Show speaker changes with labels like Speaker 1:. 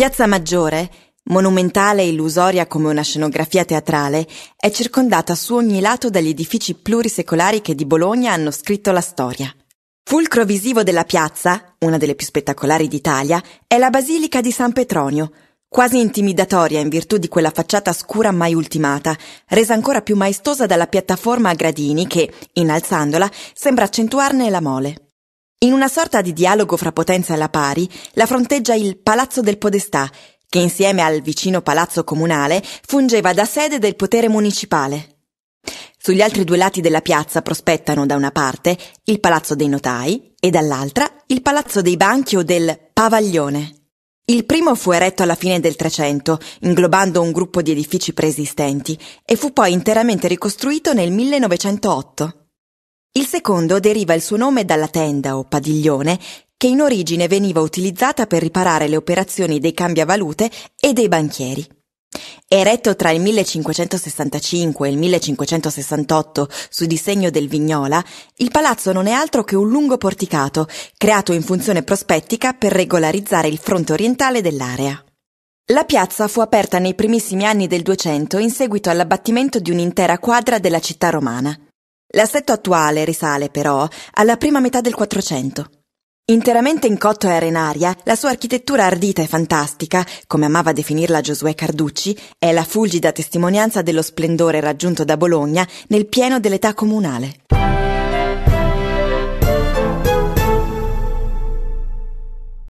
Speaker 1: Piazza Maggiore, monumentale e illusoria come una scenografia teatrale, è circondata su ogni lato dagli edifici plurisecolari che di Bologna hanno scritto la storia. Fulcro visivo della piazza, una delle più spettacolari d'Italia, è la Basilica di San Petronio, quasi intimidatoria in virtù di quella facciata scura mai ultimata, resa ancora più maestosa dalla piattaforma a gradini che, innalzandola, sembra accentuarne la mole. In una sorta di dialogo fra potenze alla pari, la fronteggia il Palazzo del Podestà, che insieme al vicino palazzo comunale fungeva da sede del potere municipale. Sugli altri due lati della piazza prospettano da una parte il Palazzo dei Notai e dall'altra il Palazzo dei Banchi o del Pavaglione. Il primo fu eretto alla fine del Trecento, inglobando un gruppo di edifici preesistenti, e fu poi interamente ricostruito nel 1908. Il secondo deriva il suo nome dalla tenda o padiglione che in origine veniva utilizzata per riparare le operazioni dei cambiavalute e dei banchieri. Eretto tra il 1565 e il 1568 su disegno del Vignola, il palazzo non è altro che un lungo porticato, creato in funzione prospettica per regolarizzare il fronte orientale dell'area. La piazza fu aperta nei primissimi anni del 200 in seguito all'abbattimento di un'intera quadra della città romana. L'assetto attuale risale però alla prima metà del Quattrocento. Interamente in cotto e arenaria, la sua architettura ardita e fantastica, come amava definirla Giosuè Carducci, è la fulgida testimonianza dello splendore raggiunto da Bologna nel pieno dell'età comunale.